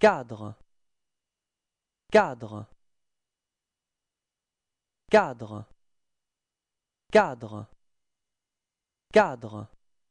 cadre cadre cadre cadre cadre